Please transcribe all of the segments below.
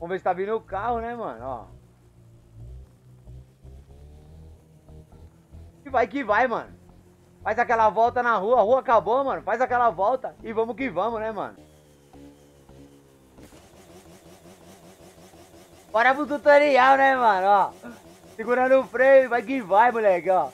Vamos ver se tá vindo o carro, né, mano? Ó. E vai que vai, mano. Faz aquela volta na rua, a rua acabou, mano. Faz aquela volta e vamos que vamos, né, mano? Bora pro tutorial, né, mano? Ó. Segurando o freio, vai que vai, moleque, ó.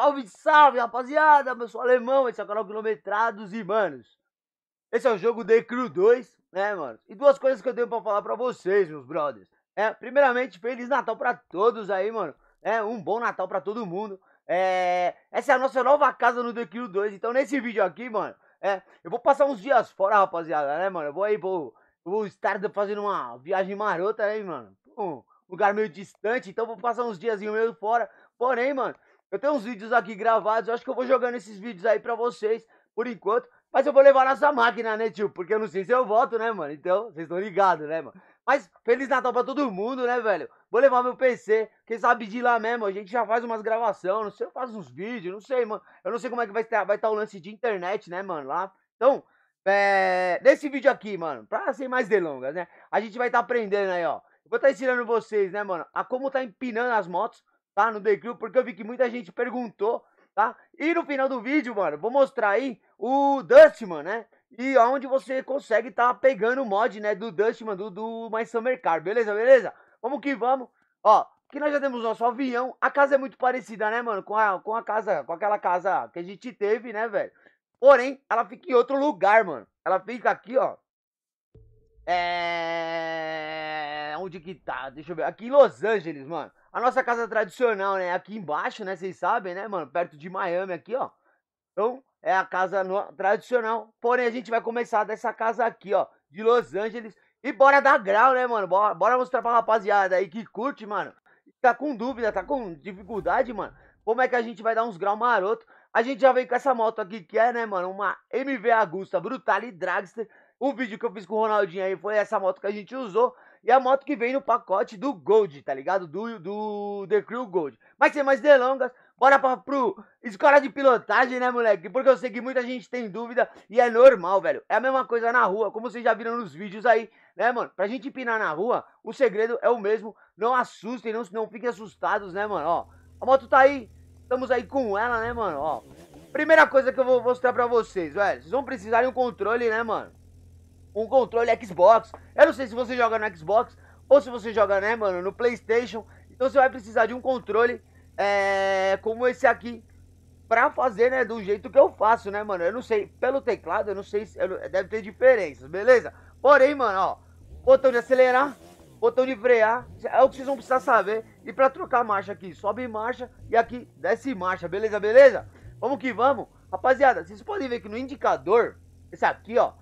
Salve, salve, rapaziada! Eu sou alemão, esse é o canal Quilometrados e, manos, esse é o jogo The Crew 2, né, mano? E duas coisas que eu tenho pra falar pra vocês, meus brothers. É, primeiramente, Feliz Natal pra todos aí, mano. É, um bom Natal pra todo mundo. É, essa é a nossa nova casa no The Crew 2, então nesse vídeo aqui, mano, é, eu vou passar uns dias fora, rapaziada, né, mano? Eu vou aí, vou, vou estar fazendo uma viagem marota aí, mano. Um lugar meio distante, então vou passar uns diazinhos meio fora. Porém, mano, eu tenho uns vídeos aqui gravados, eu acho que eu vou jogando esses vídeos aí pra vocês, por enquanto. Mas eu vou levar nessa máquina, né, tio? Porque eu não sei se eu volto, né, mano? Então, vocês estão ligados, né, mano? Mas Feliz Natal pra todo mundo, né, velho? Vou levar meu PC, quem sabe de lá mesmo, a gente já faz umas gravações, não sei, faz uns vídeos, não sei, mano. Eu não sei como é que vai estar vai o lance de internet, né, mano, lá. Então, é, nesse vídeo aqui, mano, pra sem mais delongas, né? A gente vai estar tá aprendendo aí, ó. vou estar tá ensinando vocês, né, mano, a como tá empinando as motos tá? No The Crew, porque eu vi que muita gente perguntou, tá? E no final do vídeo, mano, vou mostrar aí o Dustman, né? E onde você consegue tá pegando o mod, né, do Dustman, do, do My Summer Car, beleza, beleza? Vamos que vamos, ó, que nós já temos nosso avião, a casa é muito parecida, né, mano, com a, com a casa, com aquela casa que a gente teve, né, velho? Porém, ela fica em outro lugar, mano, ela fica aqui, ó, é... Onde que tá? Deixa eu ver. Aqui em Los Angeles, mano. A nossa casa tradicional, né? Aqui embaixo, né? Vocês sabem, né, mano? Perto de Miami aqui, ó. Então, é a casa no... tradicional. Porém, a gente vai começar dessa casa aqui, ó. De Los Angeles. E bora dar grau, né, mano? Bora, bora mostrar pra rapaziada aí que curte, mano. Tá com dúvida, tá com dificuldade, mano. Como é que a gente vai dar uns grau maroto? A gente já veio com essa moto aqui que é, né, mano? Uma MV Agusta Brutale Dragster. O vídeo que eu fiz com o Ronaldinho aí foi essa moto que a gente usou. E a moto que vem no pacote do Gold, tá ligado? Do, do The Crew Gold. Mas sem mais delongas, bora pra, pro escola de pilotagem, né, moleque? Porque eu sei que muita gente tem dúvida e é normal, velho. É a mesma coisa na rua, como vocês já viram nos vídeos aí, né, mano? Pra gente empinar na rua, o segredo é o mesmo. Não assustem, não, não fiquem assustados, né, mano? Ó, a moto tá aí, estamos aí com ela, né, mano? Ó, primeira coisa que eu vou mostrar pra vocês, velho. Vocês vão precisar de um controle, né, mano? um controle Xbox. Eu não sei se você joga no Xbox ou se você joga, né, mano, no PlayStation. Então você vai precisar de um controle é, como esse aqui pra fazer, né, do jeito que eu faço, né, mano. Eu não sei, pelo teclado, eu não sei se eu, deve ter diferenças, beleza? Porém, mano, ó, botão de acelerar, botão de frear, é o que vocês vão precisar saber. E pra trocar marcha aqui, sobe marcha e aqui desce marcha, beleza, beleza? Vamos que vamos. Rapaziada, vocês podem ver que no indicador, esse aqui, ó,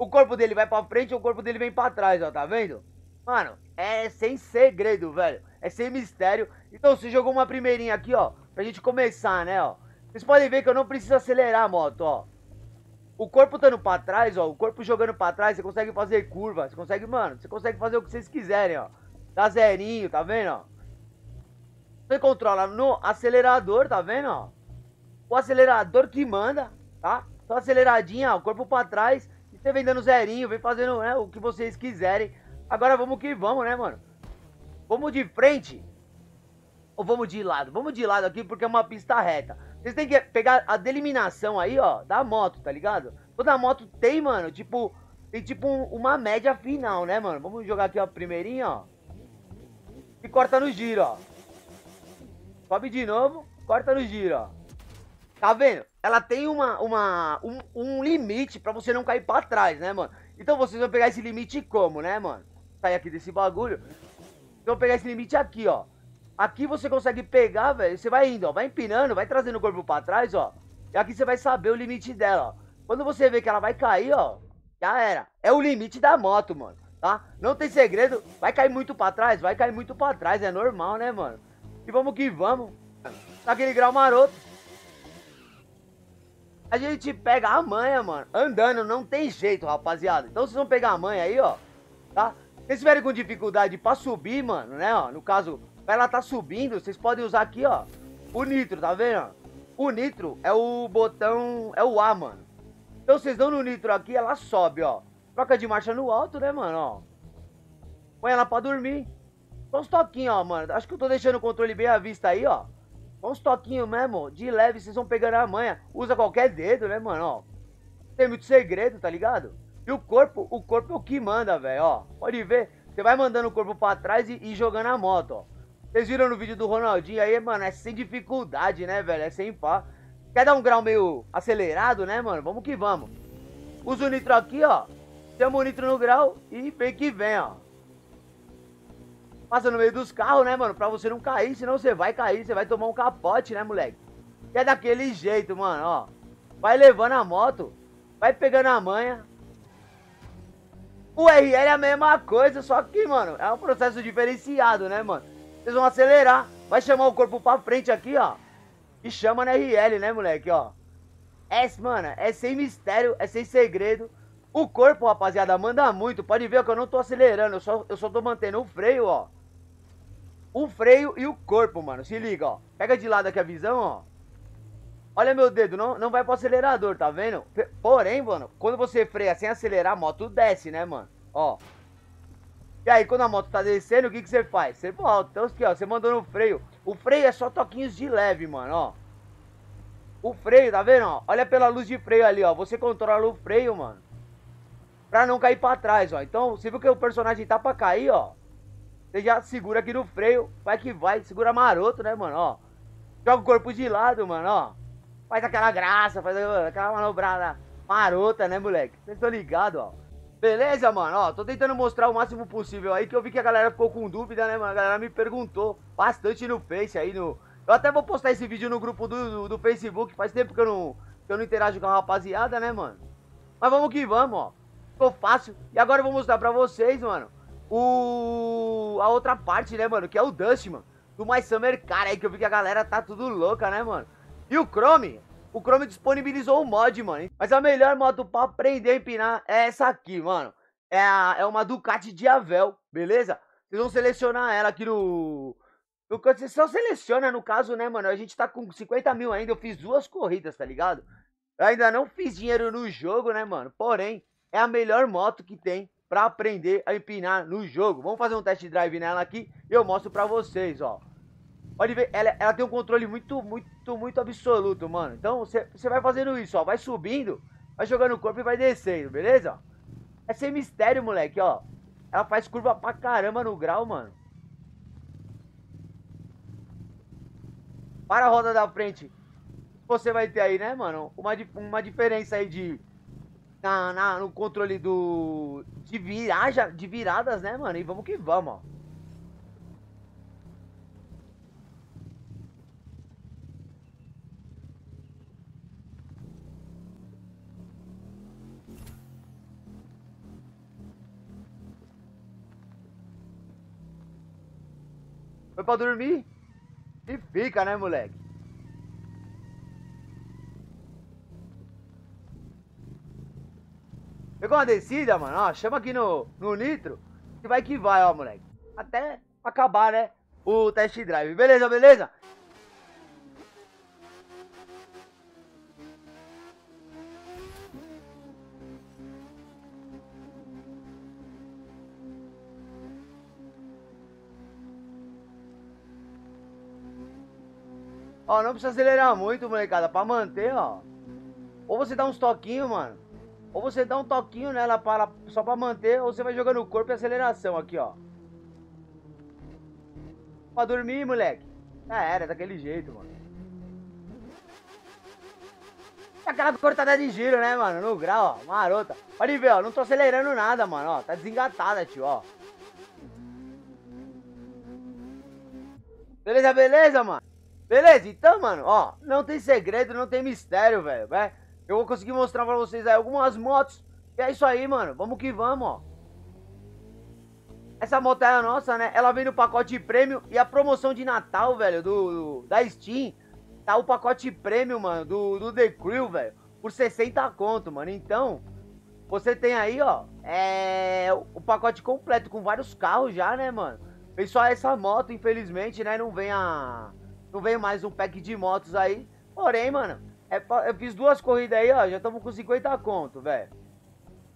o corpo dele vai pra frente e o corpo dele vem pra trás, ó, tá vendo? Mano, é sem segredo, velho. É sem mistério. Então, se jogou uma primeirinha aqui, ó, pra gente começar, né, ó. Vocês podem ver que eu não preciso acelerar a moto, ó. O corpo dando pra trás, ó, o corpo jogando pra trás, você consegue fazer curva, você consegue, mano, você consegue fazer o que vocês quiserem, ó. Dá zerinho, tá vendo, ó. Você controla no acelerador, tá vendo, ó. O acelerador que manda, tá? Só aceleradinha, ó, o corpo pra trás você vem dando zerinho, vem fazendo né, o que vocês quiserem. Agora vamos que vamos, né, mano? Vamos de frente ou vamos de lado? Vamos de lado aqui porque é uma pista reta. Vocês têm que pegar a deliminação aí, ó, da moto, tá ligado? Toda moto tem, mano, tipo, tem tipo um, uma média final, né, mano? Vamos jogar aqui, ó, primeirinha, ó. E corta no giro, ó. Sobe de novo, corta no giro, ó. Tá vendo? Ela tem uma, uma, um, um limite pra você não cair pra trás, né, mano? Então vocês vão pegar esse limite como, né, mano? Sair aqui desse bagulho. então pegar esse limite aqui, ó. Aqui você consegue pegar, velho. Você vai indo, ó. Vai empinando, vai trazendo o corpo pra trás, ó. E aqui você vai saber o limite dela, ó. Quando você vê que ela vai cair, ó. Já era. É o limite da moto, mano. Tá? Não tem segredo. Vai cair muito pra trás? Vai cair muito pra trás. É normal, né, mano? E vamos que vamos. Tá aquele grau maroto. A gente pega a manha, mano, andando, não tem jeito, rapaziada. Então vocês vão pegar a manha aí, ó, tá? Se vocês tiverem com dificuldade pra subir, mano, né, ó, no caso, pra ela tá subindo, vocês podem usar aqui, ó, o nitro, tá vendo? O nitro é o botão, é o A, mano. Então vocês dão no nitro aqui, ela sobe, ó. Troca de marcha no alto, né, mano, ó. Põe ela pra dormir. Só uns toquinhos, ó, mano. Acho que eu tô deixando o controle bem à vista aí, ó. Uns toquinhos mesmo, de leve, vocês vão pegando a manha. Usa qualquer dedo, né, mano? Ó, tem muito segredo, tá ligado? E o corpo, o corpo é o que manda, velho, ó. Pode ver, você vai mandando o corpo pra trás e, e jogando a moto, ó. Vocês viram no vídeo do Ronaldinho aí, mano, é sem dificuldade, né, velho? É sem pá. Quer dar um grau meio acelerado, né, mano? Vamos que vamos. Usa o nitro aqui, ó. Chama o nitro no grau e vem que vem, ó passa no meio dos carros, né, mano? Pra você não cair, senão você vai cair, você vai tomar um capote, né, moleque? E é daquele jeito, mano, ó. Vai levando a moto, vai pegando a manha. O RL é a mesma coisa, só que, mano, é um processo diferenciado, né, mano? Vocês vão acelerar, vai chamar o corpo pra frente aqui, ó. E chama na RL, né, moleque, ó. É, mano, é sem mistério, é sem segredo. O corpo, rapaziada, manda muito. Pode ver que eu não tô acelerando, eu só, eu só tô mantendo o freio, ó o freio e o corpo, mano. Se liga, ó. Pega de lado aqui a visão, ó. Olha meu dedo, não, não vai pro acelerador, tá vendo? Porém, mano, quando você freia sem acelerar, a moto desce, né, mano? Ó. E aí, quando a moto tá descendo, o que, que você faz? Você volta. Então, aqui, ó, você mandou no freio. O freio é só toquinhos de leve, mano, ó. O freio, tá vendo, ó? Olha pela luz de freio ali, ó. Você controla o freio, mano. Pra não cair pra trás, ó. Então, você viu que o personagem tá pra cair, ó. Você já segura aqui no freio, vai que vai, segura maroto, né, mano? Ó, joga o corpo de lado, mano, ó. Faz aquela graça, faz aquela manobrada marota, né, moleque? Vocês estão ligados, ó. Beleza, mano? Ó, tô tentando mostrar o máximo possível aí, que eu vi que a galera ficou com dúvida, né, mano? A galera me perguntou bastante no Face aí, no... Eu até vou postar esse vídeo no grupo do, do, do Facebook, faz tempo que eu, não, que eu não interajo com a rapaziada, né, mano? Mas vamos que vamos, ó. Ficou fácil. E agora eu vou mostrar pra vocês, mano, o. A outra parte, né, mano? Que é o Dustman. Do My Summer aí, que eu vi que a galera tá tudo louca, né, mano? E o Chrome? O Chrome disponibilizou o mod, mano. Mas a melhor moto pra aprender a empinar é essa aqui, mano. É, a, é uma Ducati Diavel, beleza? Vocês vão selecionar ela aqui no. Você vocês só seleciona, no caso, né, mano? A gente tá com 50 mil ainda. Eu fiz duas corridas, tá ligado? Eu ainda não fiz dinheiro no jogo, né, mano? Porém, é a melhor moto que tem para aprender a empinar no jogo. Vamos fazer um test drive nela aqui e eu mostro para vocês, ó. Pode ver, ela, ela, tem um controle muito, muito, muito absoluto, mano. Então, você vai fazendo isso, ó. Vai subindo, vai jogando o corpo e vai descendo, beleza? É sem mistério, moleque, ó. Ela faz curva pra caramba no grau, mano. Para a roda da frente. Você vai ter aí, né, mano? Uma, uma diferença aí de na, na, no controle do. De, viraja, de viradas, né, mano? E vamos que vamos, ó. Foi pra dormir? E fica, né, moleque? Pegou uma descida, mano, ó, chama aqui no, no nitro e vai que vai, ó, moleque. Até acabar, né, o test drive. Beleza, beleza? Ó, não precisa acelerar muito, molecada, pra manter, ó. Ou você dá uns toquinhos, mano. Ou você dá um toquinho nela para, só para manter, ou você vai jogando o corpo e aceleração aqui, ó. Pra dormir, moleque. Já era, daquele jeito, mano. É aquela cortada de giro, né, mano? No grau, ó. Marota. Pode ver, ó. Não tô acelerando nada, mano. Ó, tá desengatada, tio, ó. Beleza, beleza, mano? Beleza, então, mano, ó, não tem segredo, não tem mistério, velho, Vai. Eu vou conseguir mostrar pra vocês aí algumas motos. E é isso aí, mano. Vamos que vamos, ó. Essa moto é a nossa, né? Ela vem no pacote prêmio e a promoção de Natal, velho, do, do da Steam. Tá o pacote prêmio, mano, do, do The Crew, velho. Por 60 conto, mano. Então, você tem aí, ó, é, o pacote completo com vários carros já, né, mano? Fez só essa moto, infelizmente, né? Não vem a... Não vem mais um pack de motos aí. Porém, mano, é, eu fiz duas corridas aí, ó. Já estamos com 50 conto, velho.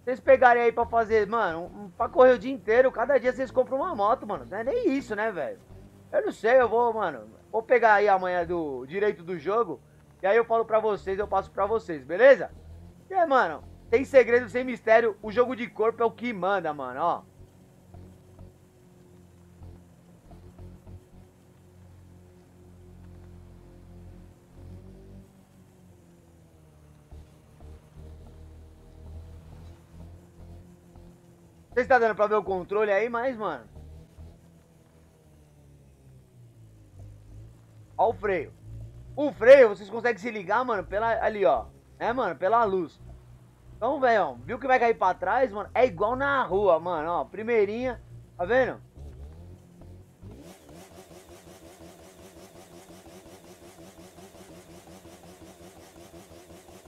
Vocês pegarem aí pra fazer, mano, um, pra correr o dia inteiro, cada dia vocês compram uma moto, mano. Não é nem isso, né, velho? Eu não sei, eu vou, mano. Vou pegar aí amanhã do direito do jogo. E aí eu falo pra vocês, eu passo pra vocês, beleza? E aí, mano, tem segredo sem mistério. O jogo de corpo é o que manda, mano, ó. Vocês tá dando pra ver o controle aí, mas, mano. Ó o freio. O freio, vocês conseguem se ligar, mano, pela ali, ó. É, mano, pela luz. Então, velho, viu que vai cair pra trás, mano? É igual na rua, mano, ó. Primeirinha, tá vendo?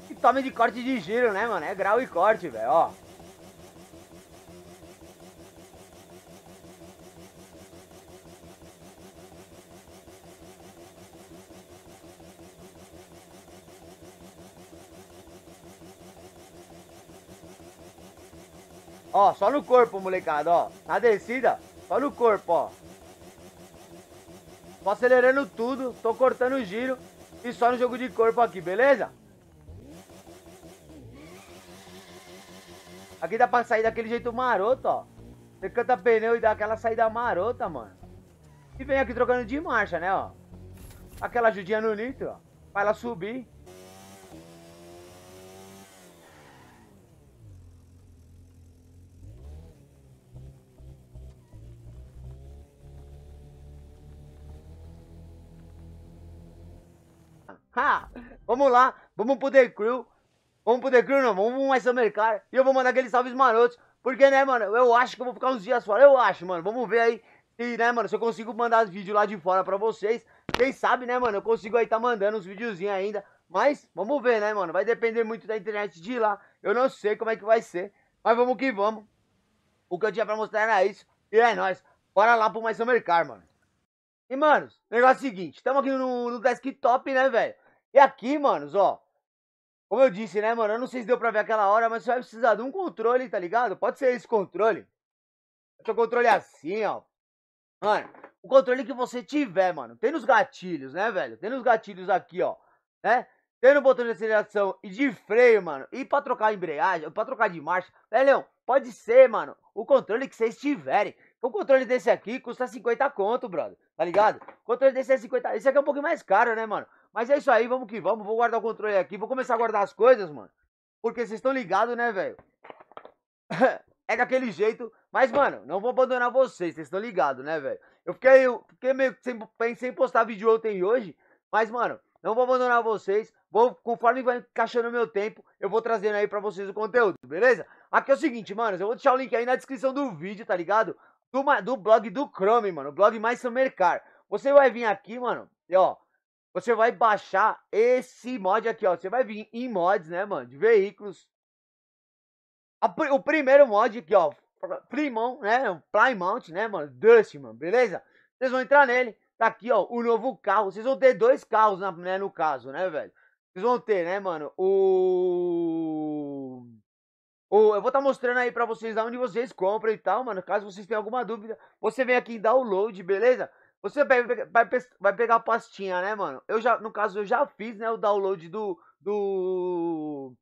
E tome de corte de giro, né, mano? É grau e corte, velho, ó. só no corpo, molecada, ó. Na descida, só no corpo, ó. Tô acelerando tudo, tô cortando o giro e só no jogo de corpo aqui, beleza? Aqui dá pra sair daquele jeito maroto, ó. Você canta pneu e dá aquela saída marota, mano. E vem aqui trocando de marcha, né, ó. Aquela ajudinha no nitro, ó. Pra ela subir. Vamos lá, vamos pro The Crew. Vamos pro The Crew, não, vamos pro mais Summercar. E eu vou mandar aqueles salves marotos. Porque, né, mano, eu acho que eu vou ficar uns dias fora. Eu acho, mano. Vamos ver aí. E, né, mano, se eu consigo mandar vídeo vídeos lá de fora pra vocês. Quem sabe, né, mano, eu consigo aí tá mandando uns videozinhos ainda. Mas, vamos ver, né, mano. Vai depender muito da internet de lá. Eu não sei como é que vai ser. Mas vamos que vamos. O que eu tinha pra mostrar era isso. E é nóis. Bora lá pro mais Summercar, mano. E, mano, negócio é o seguinte. Estamos aqui no, no desktop, né, velho? E aqui, manos, ó. Como eu disse, né, mano? Eu não sei se deu pra ver aquela hora, mas você vai precisar de um controle, tá ligado? Pode ser esse controle. Seu controle é assim, ó. Mano, o controle que você tiver, mano. Tem nos gatilhos, né, velho? Tem nos gatilhos aqui, ó. Né? Tem no botão de aceleração e de freio, mano. E pra trocar a embreagem, pra trocar de marcha. velho. pode ser, mano. O controle que vocês tiverem. O controle desse aqui custa 50 conto, brother. Tá ligado? O controle desse é 50. Esse aqui é um pouquinho mais caro, né, mano? Mas é isso aí, vamos que vamos. Vou guardar o controle aqui. Vou começar a guardar as coisas, mano. Porque vocês estão ligados, né, velho? é daquele jeito. Mas, mano, não vou abandonar vocês. Vocês estão ligados, né, velho? Eu fiquei, eu fiquei meio que sem, sem postar vídeo ontem e hoje. Mas, mano, não vou abandonar vocês. Vou, conforme vai encaixando o meu tempo, eu vou trazendo aí pra vocês o conteúdo, beleza? Aqui é o seguinte, mano, eu vou deixar o link aí na descrição do vídeo, tá ligado? Do, do blog do Chrome, mano, o blog mais Summercar. Você vai vir aqui, mano, e ó, você vai baixar esse mod aqui, ó. Você vai vir em mods, né, mano? De veículos. o primeiro mod aqui, ó. Primão, né? O mount né, mano? Dust, mano. Beleza? Vocês vão entrar nele. Tá aqui, ó. O novo carro. Vocês vão ter dois carros, na, né? No caso, né, velho? Vocês vão ter, né, mano? O... o... Eu vou estar tá mostrando aí pra vocês onde vocês compram e tal, mano. Caso vocês tenham alguma dúvida, você vem aqui em download, beleza? Você vai, vai, vai pegar a pastinha, né, mano? Eu já, no caso, eu já fiz, né, o download do. Do.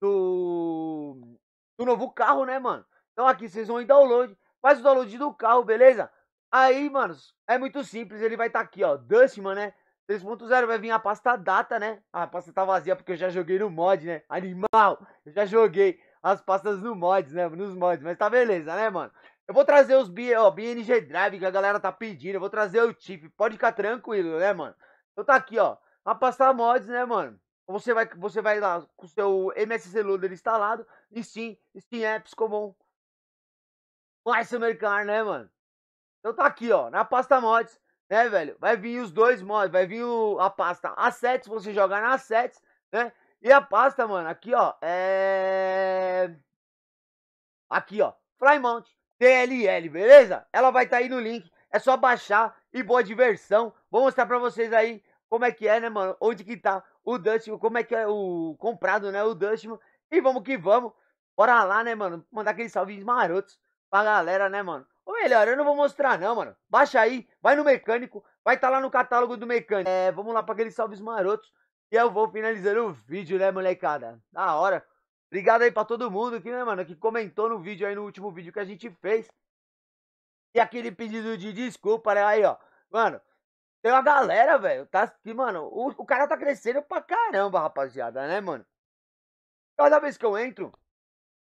Do. Do novo carro, né, mano? Então aqui vocês vão em download. Faz o download do carro, beleza? Aí, mano, é muito simples. Ele vai estar tá aqui, ó. Dustman, né? 3.0 vai vir a pasta data, né? A pasta tá vazia porque eu já joguei no mod, né? Animal! Eu já joguei as pastas no mods, né? Nos mods, mas tá beleza, né, mano? Eu vou trazer os B, ó, BNG Drive que a galera tá pedindo. Eu vou trazer o chip. Pode ficar tranquilo, né, mano? Eu então tá aqui, ó. A pasta mods, né, mano? Você vai, você vai lá com o seu MSC Loader instalado. E sim, Steam Apps Comum. Vai se mercar, né, mano? Então tá aqui, ó. Na pasta mods, né, velho? Vai vir os dois mods. Vai vir o, a pasta assets. Você jogar na assets, né? E a pasta, mano, aqui, ó. É. Aqui, ó. Flymount. TLL, beleza? Ela vai estar tá aí no link, é só baixar e boa diversão. Vou mostrar pra vocês aí como é que é, né, mano? Onde que tá o Dustman, como é que é o comprado, né, o Dustman. E vamos que vamos. Bora lá, né, mano? Mandar aqueles salvinhos marotos pra galera, né, mano? Ou melhor, eu não vou mostrar não, mano. Baixa aí, vai no mecânico, vai estar tá lá no catálogo do mecânico. É, vamos lá pra aqueles salves marotos. E eu vou finalizando o vídeo, né, molecada? Da hora. Obrigado aí pra todo mundo que, né, mano, que comentou no vídeo aí, no último vídeo que a gente fez. E aquele pedido de desculpa, né? Aí, ó. Mano, tem uma galera, velho. Tá que, mano, o, o, cara tá crescendo pra caramba, rapaziada, né, mano? Cada vez que eu entro,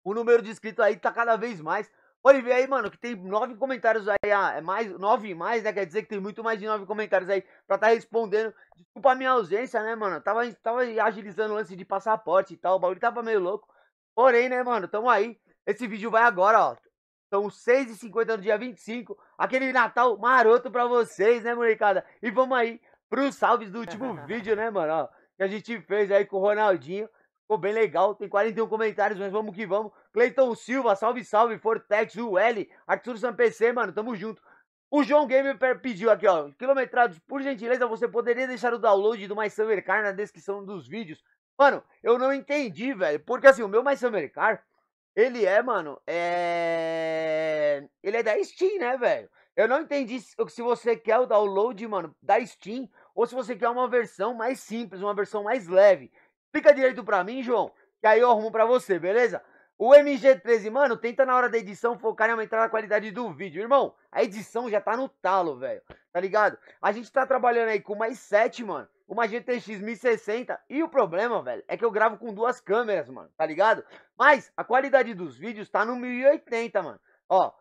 o número de inscritos aí tá cada vez mais. Pode ver aí, mano, que tem nove comentários aí. Ah, é mais, nove mais, né? Quer dizer que tem muito mais de nove comentários aí pra tá respondendo. Desculpa a minha ausência, né, mano? Tava, tava agilizando o lance de passaporte e tal. O bagulho tava meio louco. Porém, né, mano? Tamo aí. Esse vídeo vai agora, ó. São 6h50 no dia 25. Aquele Natal maroto pra vocês, né, molecada? E vamos aí pros salves do último vídeo, né, mano? Ó, que a gente fez aí com o Ronaldinho. Ficou bem legal. Tem 41 comentários, mas vamos que vamos. Cleiton Silva, salve, salve. Fortex, UL, L. Arthur PC, mano, tamo junto. O João Gamer pediu aqui, ó. Quilometrados, por gentileza, você poderia deixar o download do My Summer Car na descrição dos vídeos. Mano, eu não entendi, velho. Porque assim, o meu mais americano, ele é, mano, é. Ele é da Steam, né, velho? Eu não entendi se você quer o download, mano, da Steam, ou se você quer uma versão mais simples, uma versão mais leve. Fica direito pra mim, João, que aí eu arrumo pra você, beleza? O MG13, mano, tenta na hora da edição focar em aumentar a qualidade do vídeo. Irmão, a edição já tá no talo, velho. Tá ligado? A gente tá trabalhando aí com mais 7, mano uma GTX 1060. E o problema, velho, é que eu gravo com duas câmeras, mano, tá ligado? Mas a qualidade dos vídeos tá no 1080, mano. Ó,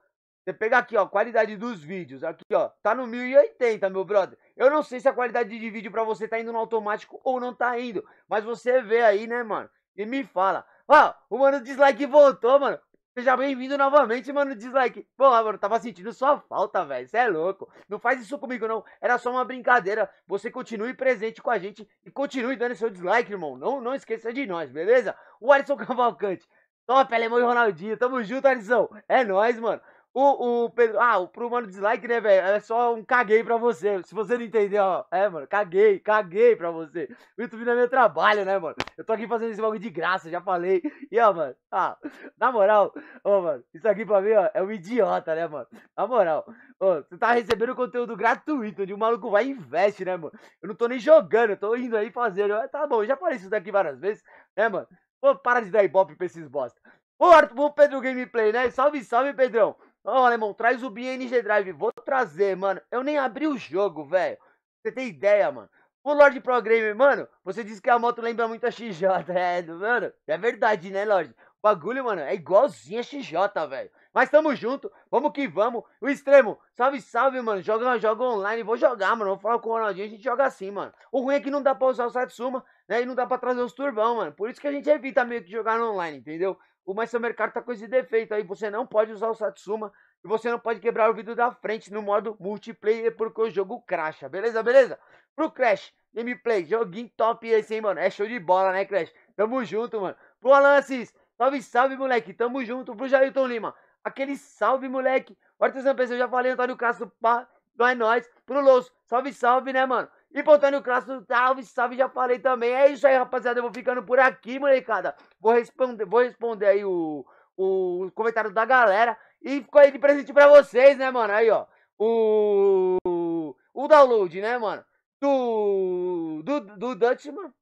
você pegar aqui, ó, qualidade dos vídeos, aqui, ó, tá no 1080, meu brother. Eu não sei se a qualidade de vídeo pra você tá indo no automático ou não tá indo, mas você vê aí, né, mano? E me fala. Ó, o mano dislike voltou, mano. Seja bem-vindo novamente, mano, dislike. Porra, mano, tava sentindo sua falta, velho. Você é louco. Não faz isso comigo, não. Era só uma brincadeira. Você continue presente com a gente e continue dando seu dislike, irmão. Não, não esqueça de nós, beleza? O Alisson Cavalcante. Top, Alemão e Ronaldinho. Tamo junto, Alisson. É nóis, mano. O, o Pedro, ah, o pro mano dislike, né, velho? É só um caguei pra você. Se você não entendeu, ó. É, mano, caguei, caguei pra você. O YouTube não é meu trabalho, né, mano? Eu tô aqui fazendo esse bagulho de graça, já falei. E, ó, mano, ah, na moral, ó, mano, isso aqui pra mim, ó, é um idiota, né, mano? Na moral, ó, você tá recebendo conteúdo gratuito, de um maluco vai e investe, né, mano? Eu não tô nem jogando, eu tô indo aí fazendo. tá bom, já falei isso daqui várias vezes, né, mano? Pô, para de dar ibope pra esses bosta. Ô, Arthur, Pedro Gameplay, né? Salve, salve, Pedrão. Ô, oh, alemão, traz o BNG Drive. Vou trazer, mano. Eu nem abri o jogo, velho. Você tem ideia, mano. O Lorde Pro mano, você disse que a moto lembra muito a XJ, é, mano. É verdade, né, Lorde? O bagulho, mano, é igualzinho a XJ, velho. Mas tamo junto, vamos que vamos. O extremo, salve, salve, mano. Joga, joga online, vou jogar, mano. Vou falar com o Ronaldinho, a gente joga assim, mano. O ruim é que não dá pra usar o Satsuma, né? E não dá pra trazer os turbão, mano. Por isso que a gente evita meio que jogar no online, entendeu? O mais seu mercado tá com esse defeito aí. Você não pode usar o Satsuma e você não pode quebrar o vidro da frente no modo multiplayer porque o jogo cracha beleza? Beleza? Pro Crash, gameplay, joguinho top esse, hein, mano? É show de bola, né, Crash? Tamo junto, mano. Pro Alan Assis, salve, salve, moleque. Tamo junto. Pro Jailton Lima, aquele salve, moleque. O Artesan eu já falei, Antônio Castro, pá, não é nóis. Pro Louso, salve, salve, né, mano? E voltando o Clássico, salve, salve, já falei também. É isso aí, rapaziada. Eu vou ficando por aqui, molecada. Vou responder, vou responder aí o, o comentário da galera. E ficou aí de presente pra vocês, né, mano? Aí, ó. O. O download, né, mano? Do. Do, do Dutchman.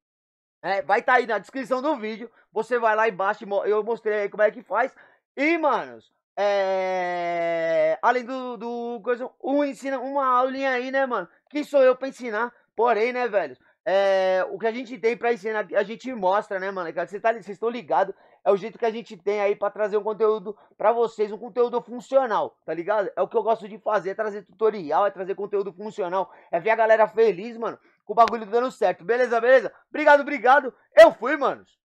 É, vai estar tá aí na descrição do vídeo. Você vai lá embaixo, eu mostrei aí como é que faz. E, manos, é... além do, do coisa, um ensina uma aulinha aí, né, mano? Quem sou eu pra ensinar? Porém, né, velho? É, o que a gente tem pra ensinar, a gente mostra, né, mano? Vocês tá, estão ligados, é o jeito que a gente tem aí pra trazer um conteúdo pra vocês, um conteúdo funcional, tá ligado? É o que eu gosto de fazer, é trazer tutorial, é trazer conteúdo funcional, é ver a galera feliz, mano, com o bagulho dando certo, beleza, beleza? Obrigado, obrigado, eu fui, manos!